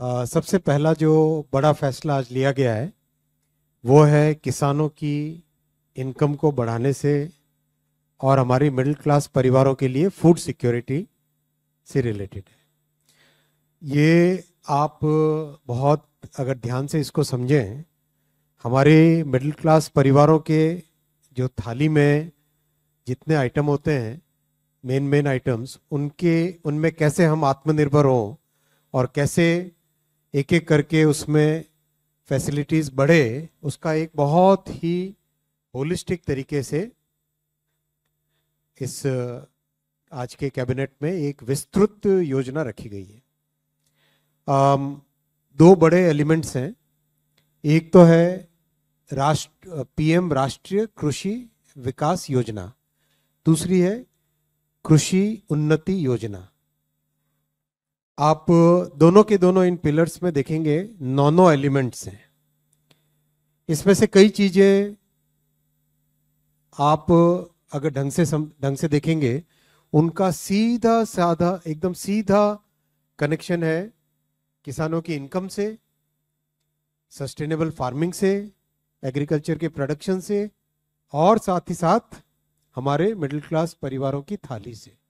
सबसे पहला जो बड़ा फैसला आज लिया गया है वो है किसानों की इनकम को बढ़ाने से और हमारी मिडिल क्लास परिवारों के लिए फूड सिक्योरिटी से रिलेटेड है ये आप बहुत अगर ध्यान से इसको समझें हमारे मिडिल क्लास परिवारों के जो थाली में जितने आइटम होते हैं मेन मेन आइटम्स उनके उनमें कैसे हम आत्मनिर्भर हों और कैसे एक एक करके उसमें फैसिलिटीज़ बढ़े उसका एक बहुत ही होलिस्टिक तरीके से इस आज के कैबिनेट में एक विस्तृत योजना रखी गई है आम, दो बड़े एलिमेंट्स हैं एक तो है राष्ट्र पीएम राष्ट्रीय कृषि विकास योजना दूसरी है कृषि उन्नति योजना आप दोनों के दोनों इन पिलर्स में देखेंगे नॉनो एलिमेंट्स हैं इसमें से कई चीज़ें आप अगर ढंग से ढंग से देखेंगे उनका सीधा साधा एकदम सीधा कनेक्शन है किसानों की इनकम से सस्टेनेबल फार्मिंग से एग्रीकल्चर के प्रोडक्शन से और साथ ही साथ हमारे मिडिल क्लास परिवारों की थाली से